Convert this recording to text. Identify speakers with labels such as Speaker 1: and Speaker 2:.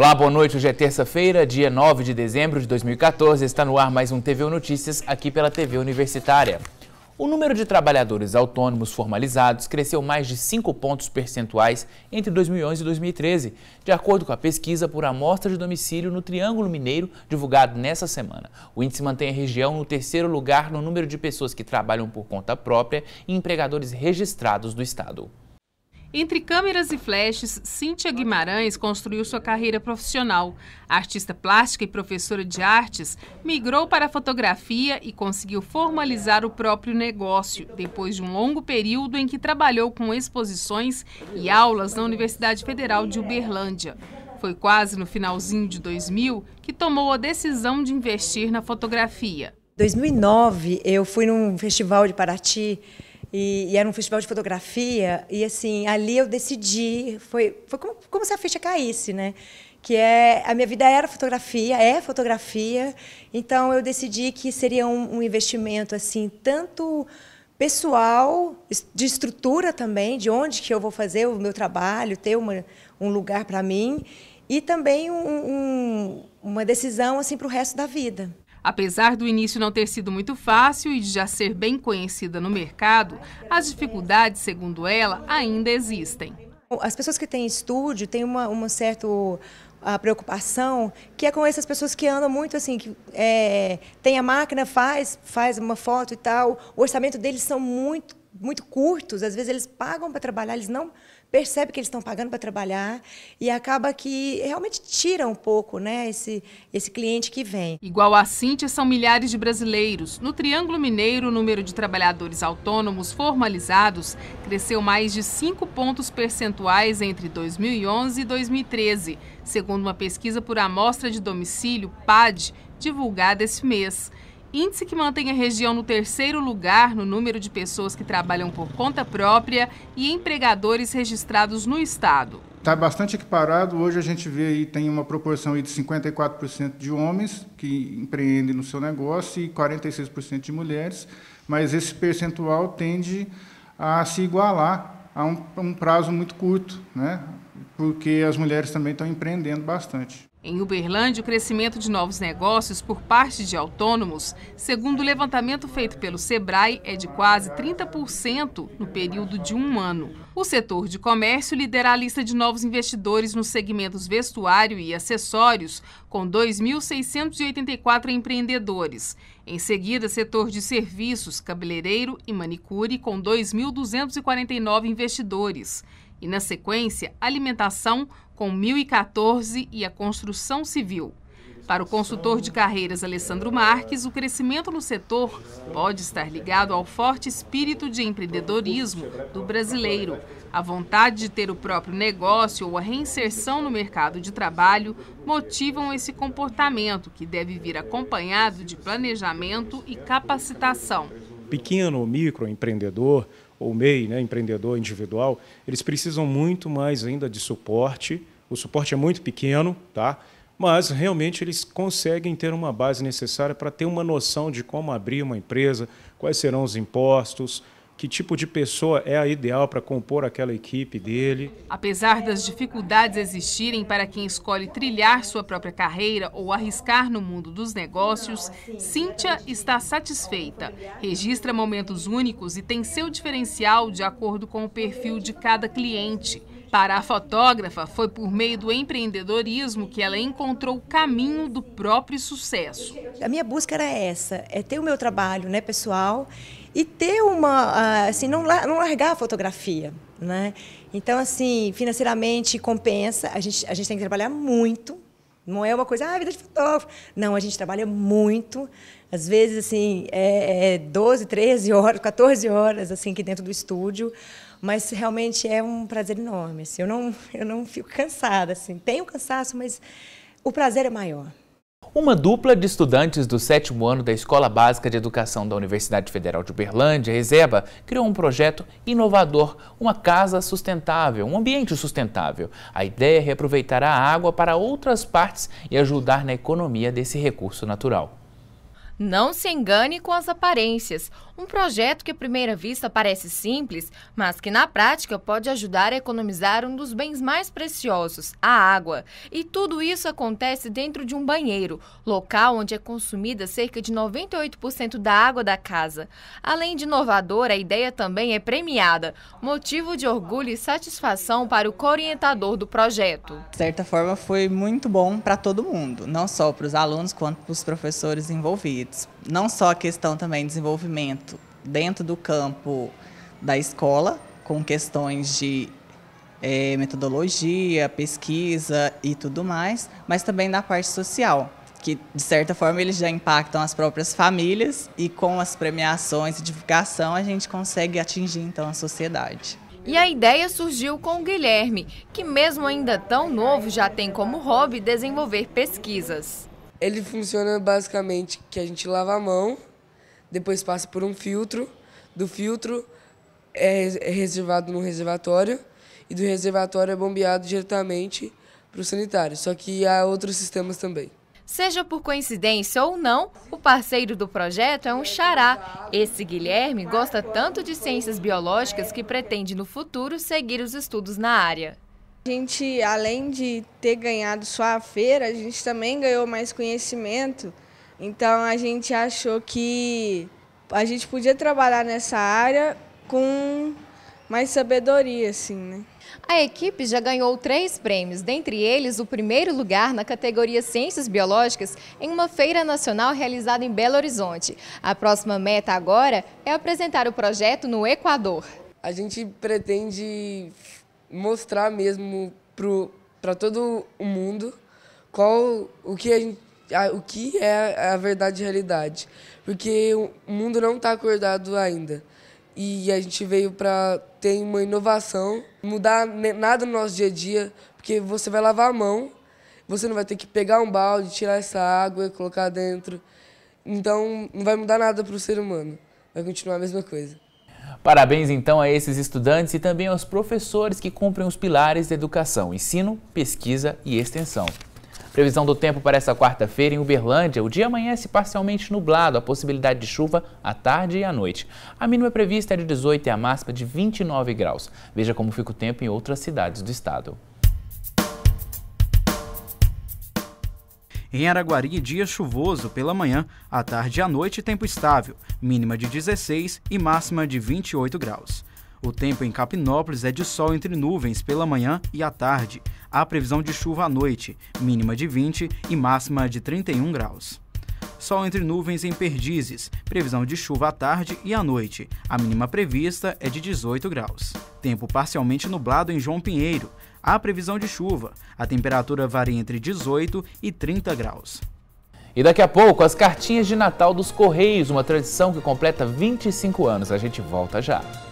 Speaker 1: Olá, boa noite. Hoje é terça-feira, dia 9 de dezembro de 2014. Está no ar mais um TV Notícias aqui pela TV Universitária. O número de trabalhadores autônomos formalizados cresceu mais de 5 pontos percentuais entre 2011 e 2013, de acordo com a pesquisa por amostra de domicílio no Triângulo Mineiro, divulgado nesta semana. O índice mantém a região no terceiro lugar no número de pessoas que trabalham por conta própria e empregadores registrados do Estado.
Speaker 2: Entre câmeras e flashes, Cíntia Guimarães construiu sua carreira profissional. artista plástica e professora de artes, migrou para a fotografia e conseguiu formalizar o próprio negócio, depois de um longo período em que trabalhou com exposições e aulas na Universidade Federal de Uberlândia. Foi quase no finalzinho de 2000 que tomou a decisão de investir na fotografia.
Speaker 3: 2009, eu fui num festival de Paraty e, e, era um festival de fotografia. E assim, ali eu decidi. Foi, foi como, como se a ficha caísse, né? que é a minha vida era fotografia, é fotografia. Então eu decidi que seria um, um, investimento assim tanto pessoal, de estrutura também, de onde que eu vou fazer o meu trabalho, ter uma, um lugar para mim e também um, um, uma decisão assim para o resto da vida. Apesar do início não ter sido
Speaker 2: muito fácil e de já ser bem conhecida no mercado, as dificuldades, segundo ela,
Speaker 3: ainda existem. As pessoas que têm estúdio têm uma, uma certa a ah, preocupação, que é com essas pessoas que andam muito assim, que é, tem a máquina, faz, faz uma foto e tal. O orçamento deles são muito, muito curtos, às vezes eles pagam para trabalhar, eles não percebe que eles estão pagando para trabalhar e acaba que realmente tira um pouco né, esse, esse cliente que vem. Igual a Cintia, são milhares de brasileiros.
Speaker 2: No Triângulo Mineiro, o número de trabalhadores autônomos formalizados cresceu mais de 5 pontos percentuais entre 2011 e 2013, segundo uma pesquisa por amostra de domicílio, PAD, divulgada esse mês índice que mantém a região no terceiro lugar no número de pessoas que trabalham por conta própria e empregadores registrados no estado.
Speaker 1: Está bastante equiparado. Hoje a gente vê aí tem uma proporção aí de 54% de homens que empreendem no seu negócio e 46% de mulheres, mas esse percentual tende a se igualar a um, um prazo muito curto, né? porque as mulheres também estão empreendendo bastante.
Speaker 2: Em Uberlândia, o crescimento de novos negócios por parte de autônomos, segundo o levantamento feito pelo Sebrae, é de quase 30% no período de um ano. O setor de comércio lidera a lista de novos investidores nos segmentos vestuário e acessórios, com 2.684 empreendedores. Em seguida, setor de serviços, cabeleireiro e manicure, com 2.249 investidores. E, na sequência, alimentação, com 1014 e a construção civil. Para o consultor de carreiras Alessandro Marques, o crescimento no setor pode estar ligado ao forte espírito de empreendedorismo do brasileiro, a vontade de ter o próprio negócio ou a reinserção no mercado de trabalho motivam esse comportamento, que deve vir acompanhado de planejamento e capacitação.
Speaker 4: Pequeno ou microempreendedor ou MEI, né, empreendedor individual, eles precisam muito mais ainda de suporte. O suporte é muito pequeno, tá? mas realmente eles conseguem ter uma base necessária para ter uma noção de como abrir uma empresa, quais serão os impostos, que tipo de pessoa é a ideal para compor
Speaker 1: aquela equipe dele.
Speaker 2: Apesar das dificuldades existirem para quem escolhe trilhar sua própria carreira ou arriscar no mundo dos negócios, Cíntia está satisfeita. Registra momentos únicos e tem seu diferencial de acordo com o perfil de cada cliente. Para a fotógrafa, foi por meio do empreendedorismo que ela encontrou o caminho do próprio sucesso.
Speaker 3: A minha busca era essa, é ter o meu trabalho, né, pessoal, e ter uma, ah, assim, não, largar a fotografia, né? Então, assim, financeiramente compensa, a gente, a gente tem que trabalhar muito, não é uma coisa, ah, vida de fotógrafo. Não, a gente trabalha muito. Às vezes, assim, é, é 12, 13 horas, 14 horas, assim, aqui dentro do estúdio. Mas realmente é um prazer enorme. Assim. Eu, não, eu não fico cansada. Assim. Tenho cansaço, mas o prazer é maior.
Speaker 1: Uma dupla de estudantes do sétimo ano da Escola Básica de Educação da Universidade Federal de Uberlândia, Rezeba, criou um projeto inovador, uma casa sustentável, um ambiente sustentável. A ideia é reaproveitar a água para outras partes e ajudar na economia desse recurso natural.
Speaker 4: Não se engane com as aparências. Um projeto que à primeira vista parece simples, mas que na prática pode ajudar a economizar um dos bens mais preciosos, a água. E tudo isso acontece dentro de um banheiro, local onde é consumida cerca de 98% da água da casa. Além de inovadora, a ideia também é premiada, motivo de orgulho e satisfação para o co-orientador do projeto.
Speaker 1: De certa forma, foi muito bom para todo mundo, não só para os alunos quanto para os professores envolvidos não só a questão também de desenvolvimento dentro do campo da escola, com questões de é, metodologia, pesquisa e tudo mais, mas também da parte social, que de certa forma eles já impactam as próprias famílias e com as premiações e divulgação a gente consegue atingir então a sociedade.
Speaker 4: E a ideia surgiu com o Guilherme, que mesmo ainda tão novo já tem como hobby desenvolver pesquisas. Ele funciona basicamente que a gente lava a mão, depois passa por um filtro, do filtro é, é reservado num reservatório e do reservatório é bombeado diretamente para o sanitário. Só que há outros sistemas também. Seja por coincidência ou não, o parceiro do projeto é um xará. Esse Guilherme gosta tanto de ciências biológicas que pretende no futuro seguir os estudos na área. A gente, além de ter ganhado só a feira, a gente também ganhou mais conhecimento. Então a gente achou que a gente podia trabalhar nessa área com mais sabedoria, assim, né? A equipe já ganhou três prêmios, dentre eles o primeiro lugar na categoria Ciências Biológicas em uma feira nacional realizada em Belo Horizonte. A próxima meta agora é apresentar o projeto no Equador. A gente pretende mostrar mesmo para todo o mundo qual o que a gente o que é a verdade e a realidade, porque o mundo não está acordado ainda. E a gente veio para ter uma inovação, mudar nada no nosso dia a dia, porque você vai lavar a mão, você não vai ter que pegar um balde, tirar essa água e colocar dentro. Então, não vai mudar nada para o ser humano, vai continuar a mesma coisa.
Speaker 1: Parabéns então a esses estudantes e também aos professores que cumprem os pilares da educação, ensino, pesquisa e extensão. Previsão do tempo para essa quarta-feira em Uberlândia. O dia amanhece parcialmente nublado, a possibilidade de chuva à tarde e à noite. A mínima prevista é de 18 e a máxima de 29 graus. Veja como fica o tempo em outras cidades do estado. Em Araguari, dia chuvoso pela manhã, à tarde e à noite, tempo estável, mínima de 16 e máxima de 28 graus. O tempo em Capinópolis é de sol entre nuvens pela manhã e à tarde. Há previsão de chuva à noite, mínima de 20 e máxima de 31 graus. Sol entre nuvens em Perdizes, previsão de chuva à tarde e à noite. A mínima prevista é de 18 graus. Tempo parcialmente nublado em João Pinheiro, Há previsão de chuva. A temperatura varia entre 18 e 30 graus. E daqui a pouco, as cartinhas de Natal dos Correios, uma tradição que completa 25 anos. A gente volta já.